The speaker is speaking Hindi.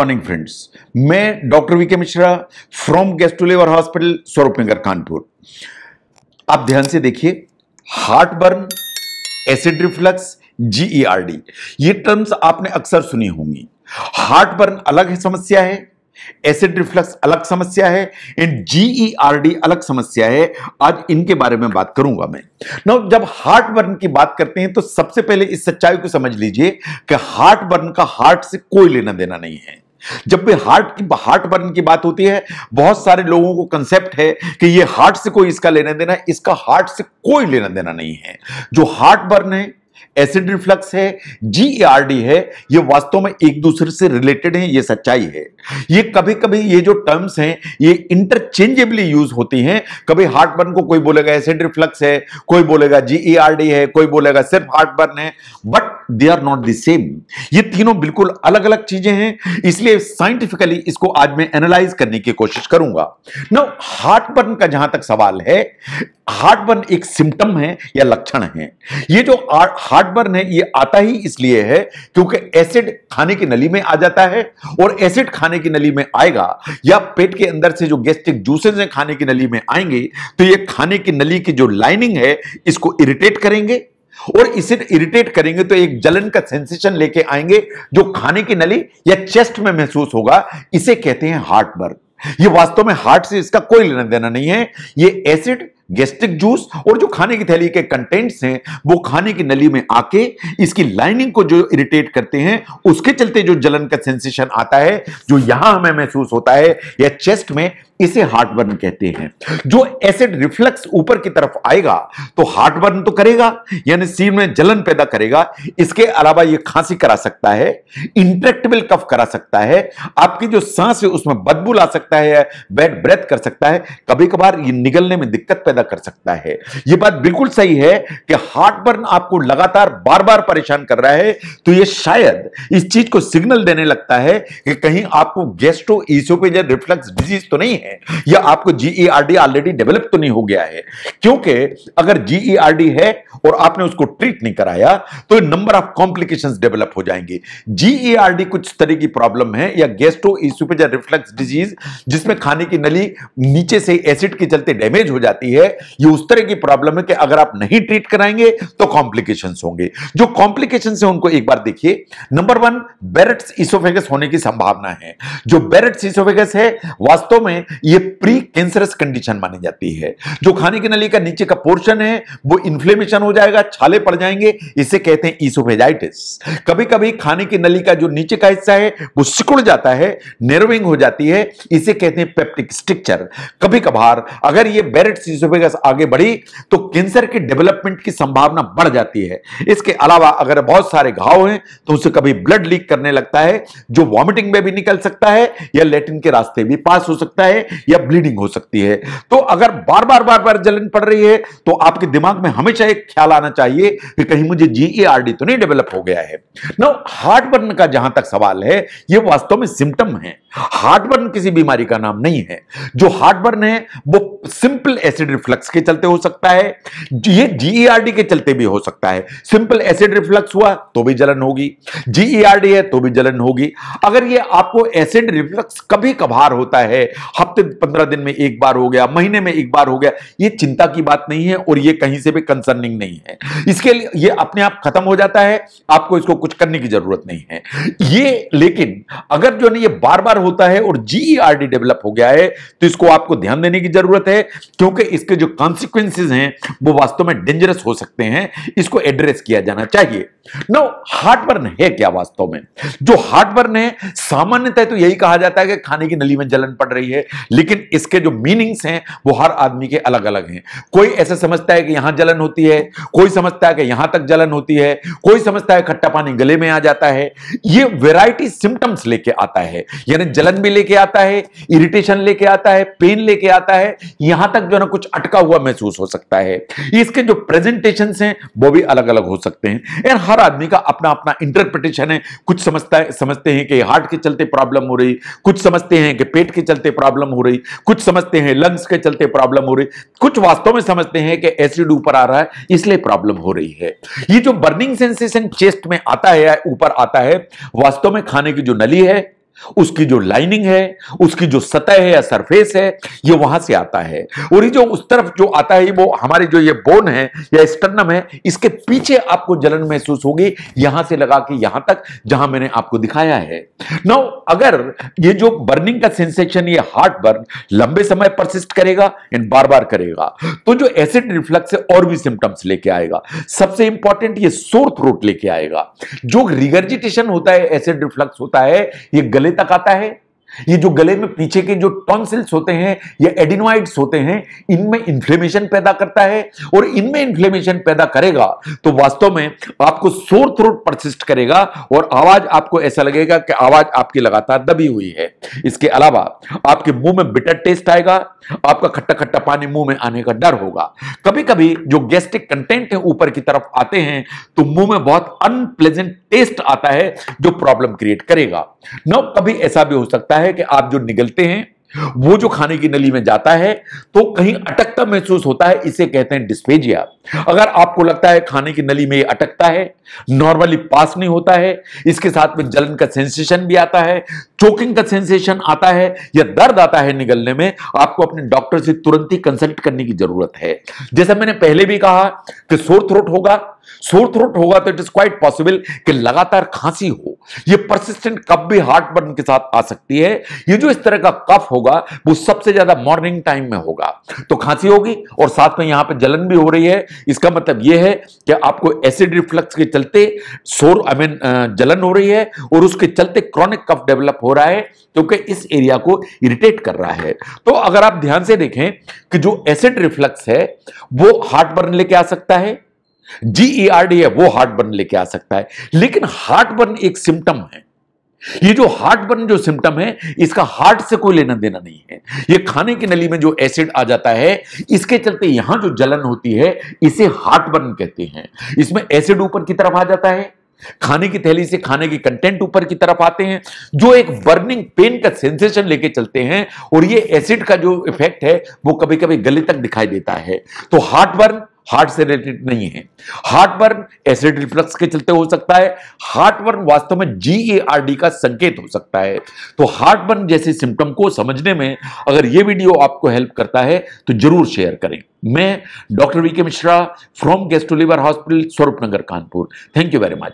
मॉर्निंग फ्रेंड्स मैं doctor V K Mishra from gastro liver hospital Swaroop Nagar Kanpur आप ध्यान से देखिए heartburn acid reflux GERD ये टर्म्स आपने अक्सर सुनी होंगी हार्ट बर्न अलग है समस्या है एसिड रिफ्लक्स अलग समस्या है एंड जीईआरडी e अलग समस्या है आज इनके बारे में बात करूंगा मैं ना जब हार्ट बर्न की बात करते हैं तो सबसे पहले इस सच्चाई को समझ लीजिए कि हार्ट बर्न का हार्ट से कोई लेना देना नहीं है जब भी हार्ट की हार्ट बर्न की बात होती है बहुत सारे लोगों को कंसेप्ट है कि ये हार्ट से कोई इसका लेना देना इसका हार्ट से कोई लेना देना नहीं है जो हार्ट बर्न है एसिड रिफ्लक्स है जीईआरडी e है ये वास्तव में एक दूसरे से रिलेटेड है ये सच्चाई है ये कभी कभी ये जो टर्म्स हैं ये इंटरचेंजेबली यूज होती हैं कभी हार्ट बर्न को कोई बोलेगा एसिड रिफ्लक्स है कोई बोलेगा जीईआरडी e है कोई बोलेगा सिर्फ हार्ट बर्न है but they are not the same ये तीनों बिल्कुल अलग अलग चीजें हैं इसलिए साइंटिफिकली इसको आज मैं एनालाइज करने की कोशिश करूंगा नो हार्ट बर्न का जहां तक सवाल है हार्ट बर्न एक सिम्टम है या लक्षण है ये जो हार्टबर्न है ये आता ही इसलिए है क्योंकि एसिड खाने की नली में आ जाता है और एसिड खाने की नली में आएगा या पेट के अंदर से जो गैस्ट्रिक जूसेस हैं खाने की नली में आएंगे तो ये खाने की नली की जो लाइनिंग है इसको इरिटेट करेंगे और इसे इरिटेट करेंगे तो एक जलन का सेंसेशन लेके आएंगे जो खाने की नली या चेस्ट में महसूस होगा इसे कहते हैं हार्ट बर्न ये वास्तव में हार्ट से इसका कोई लेना देना नहीं है ये एसिड गैस्ट्रिक जूस और जो खाने की थैली के कंटेंट्स हैं वो खाने की नली में आके इसकी लाइनिंग को जो इरिटेट करते हैं उसके चलते जो जलन का सेंसेशन आता है जो यहां हमें महसूस होता है या चेस्ट में इसे हार्टबर्न कहते हैं जो एसिड रिफ्लक्स ऊपर की तरफ आएगा तो हार्टबर्न तो करेगा यानी सीर में जलन पैदा करेगा इसके अलावा ये खांसी करा सकता है इंट्रेक्टेबल कफ करा सकता है आपकी जो सांस है उसमें बदबू ला सकता है बैड ब्रेथ कर सकता है कभी कभार ये निगलने में दिक्कत पैदा पैदा कर सकता है यह बात बिल्कुल सही है कि हार्ट बर्न आपको लगातार बार बार परेशान कर रहा है तो यह शायद इस चीज को सिग्नल देने लगता है कि कहीं आपको गेस्ट्रो ईसोपेजर रिफ्लक्स डिजीज तो नहीं है या आपको जीईआरडी ऑलरेडी डेवलप तो नहीं हो गया है क्योंकि अगर जीईआरडी e है और आपने उसको ट्रीट नहीं कराया तो नंबर ऑफ कॉम्प्लिकेशन डेवलप हो जाएंगे जीईआरडी e कुछ तरह की प्रॉब्लम है या गेस्ट्रो ईसोपेजर रिफ्लक्स डिजीज जिसमें खाने की नली नीचे से एसिड के चलते डैमेज हो जाती है ये उस तरह की प्रॉब्लम है कि अगर आप नहीं ट्रीट कराएंगे तो कॉम्प्लिकेशन होंगे जो कॉम्प्लिकेशन है उनको एक बार देखिए नंबर वन बेरेट्स इसोफेगस होने की संभावना है जो बेरेट्स इसोफेगस है वास्तव में ये प्री कैंसरस कंडीशन मानी जाती है जो खाने की नली का नीचे का पोर्शन है वो इन्फ्लेमेशन हो जाएगा छाले पड़ जाएंगे इसे कहते हैं इसोफेजाइटिस कभी कभी खाने की नली का जो नीचे का हिस्सा है वो सिकुड़ जाता है नर्विंग हो जाती है इसे कहते हैं पेप्टिक स्ट्रिक्चर कभी कभार अगर ये बेरेट्स इसोफेगस अगर आगे बढ़ी तो कैंसर के डेवलपमेंट की संभावना बढ़ जाती है इसके अलावा अगर बहुत सारे घाव हैं तो उसे कभी ब्लड लीक करने लगता है जो वॉमिटिंग में भी निकल सकता है या लेटिन के रास्ते भी पास हो सकता है या ब्लीडिंग हो सकती है तो अगर बार बार बार बार जलन पड़ रही है तो आपके दिमाग में हमेशा एक ख्याल आना चाहिए कि कहीं मुझे जीईआरडी e तो नहीं डेवलप हो गया है ना हार्ट बर्न का जहां तक सवाल है ये वास्तव में सिम्टम है हार्ट बर्न किसी बीमारी का नाम नहीं है जो हार्ट बर्न है वो सिंपल एसिड रिफ्लेक्ट रिफ्लक्स के चलते हो सकता है ये जीईआरडी e के चलते भी हो सकता है सिंपल एसिड रिफ्लक्स हुआ तो भी जलन होगी जीईआरडी e है तो भी जलन होगी अगर ये आपको एसिड रिफ्लक्स कभी कभार होता है हफ्ते पंद्रह दिन में एक बार हो गया महीने में एक बार हो गया ये चिंता की बात नहीं है और ये कहीं से भी कंसर्निंग नहीं है इसके लिए ये अपने आप खत्म हो जाता है आपको इसको कुछ करने की जरूरत नहीं है ये लेकिन अगर जो है ये बार बार होता है और जीईआरडी डेवलप e हो गया है तो इसको आपको ध्यान देने की जरूरत है क्योंकि इसका इसके जो कॉन्सिक्वेंसेज हैं वो वास्तव में डेंजरस हो सकते हैं इसको एड्रेस किया जाना चाहिए नो हार्टबर्न है क्या वास्तव में जो हार्टबर्न है सामान्यतः तो यही कहा जाता है कि खाने की नली में जलन पड़ रही है लेकिन इसके जो मीनिंग्स हैं वो हर आदमी के अलग अलग हैं कोई ऐसा समझता है कि यहां जलन होती है कोई समझता है कि यहां तक जलन होती है कोई समझता है खट्टा पानी गले में आ जाता है ये वेराइटी सिम्टम्स लेके आता है यानी जलन भी लेके आता है इरिटेशन लेके आता है पेन लेके आता है यहां तक जो है ना कुछ अटका हुआ महसूस हो सकता है इसके जो प्रेजेंटेशन हैं वो भी अलग अलग हो सकते हैं यार हर आदमी का अपना अपना इंटरप्रिटेशन है कुछ समझता है समझते हैं कि हार्ट के चलते प्रॉब्लम हो रही कुछ समझते हैं कि पेट के चलते प्रॉब्लम हो रही कुछ समझते हैं लंग्स के चलते प्रॉब्लम हो रही कुछ वास्तव में समझते हैं कि एसिड ऊपर आ रहा है इसलिए प्रॉब्लम हो रही है ये जो बर्निंग सेंसेशन चेस्ट में आता है ऊपर आता है वास्तव में खाने की जो नली है उसकी जो लाइनिंग है उसकी जो सतह है या सरफेस है ये वहां से आता है और ये जो उस तरफ जो आता है वो हमारे जो ये बोन है या स्टर्नम है इसके पीछे आपको जलन महसूस होगी यहां से लगा के यहां तक जहां मैंने आपको दिखाया है नौ अगर ये जो बर्निंग का सेंसेशन ये हार्ट बर्न लंबे समय परसिस्ट करेगा इन बार बार करेगा तो जो एसिड रिफ्लक्स है और भी सिम्टम्स लेके आएगा सबसे इंपॉर्टेंट ये सोर थ्रोट लेके आएगा जो रिगर्जिटेशन होता है एसिड रिफ्लक्स होता है ये गले गले तक आता है ये जो गले में पीछे के जो टॉन्सिल्स होते हैं या एडिनोइड्स होते हैं इनमें इंफ्लेमेशन पैदा करता है और इनमें इंफ्लेमेशन पैदा करेगा तो वास्तव में आपको सोर थ्रोट परसिस्ट करेगा और आवाज आपको ऐसा लगेगा कि आवाज आपकी लगातार दबी हुई है इसके अलावा आपके मुंह में बिटर टेस्ट आएगा आपका खट्टा खट्टा पानी मुंह में आने का डर होगा कभी कभी जो गैस्ट्रिक कंटेंट है ऊपर की तरफ आते हैं तो मुंह में बहुत अनप्लेजेंट टेस्ट आता है जो प्रॉब्लम क्रिएट करेगा न कभी ऐसा भी हो सकता है कि आप जो निगलते हैं वो जो खाने की नली में जाता है तो कहीं अटकता महसूस होता है इसे कहते हैं डिस्पेजिया अगर आपको लगता है खाने की नली में ये अटकता है नॉर्मली पास नहीं होता है इसके साथ में जलन का सेंसेशन भी आता है चोकिंग का सेंसेशन आता है या दर्द आता है निगलने में आपको अपने डॉक्टर से तुरंत ही कंसल्ट करने की जरूरत है जैसा मैंने पहले भी कहा कि सोर थ्रोट होगा सोर थ्रोट होगा तो इट इज क्वाइट पॉसिबल कि लगातार खांसी हो ये परसिस्टेंट कफ भी हार्ट बर्न के साथ आ सकती है ये जो इस तरह का कफ होगा वो सबसे ज्यादा मॉर्निंग टाइम में होगा तो खांसी होगी और साथ में यहां पे जलन भी हो रही है इसका मतलब ये है कि आपको एसिड रिफ्लक्स के चलते शोर आई मीन जलन हो रही है और उसके चलते क्रॉनिक कफ डेवलप हो रहा है क्योंकि इस एरिया को इरिटेट कर रहा है तो अगर आप ध्यान से देखें कि जो एसिड रिफ्लक्स है वो हार्ट बर्न लेके आ सकता है जीईआरडी e है वो हार्ट बर्न लेके आ सकता है लेकिन हार्ट बर्न एक सिम्टम है ये जो हार्ट बर्न जो सिम्टम है इसका हार्ट से कोई लेना देना नहीं है ये खाने की नली में जो एसिड आ जाता है इसके चलते यहां जो जलन होती है इसे हार्ट बर्न कहते हैं इसमें एसिड ऊपर की तरफ आ जाता है खाने की थैली से खाने के कंटेंट ऊपर की तरफ आते हैं जो एक बर्निंग पेन का सेंसेशन लेके चलते हैं और ये एसिड का जो इफेक्ट है वो कभी कभी गले तक दिखाई देता है तो हार्ट बर्न हार्ट से रिलेटेड नहीं है हार्ट वर्न एसिड रिफ्लक्स के चलते हो सकता है हार्ट वर्न वास्तव में जी ए आर डी का संकेत हो सकता है तो हार्ट वर्न जैसे सिम्टम को समझने में अगर ये वीडियो आपको हेल्प करता है तो जरूर शेयर करें मैं डॉक्टर वी के Mishra from gastro liver hospital Swaroop Nagar Kanpur thank you very much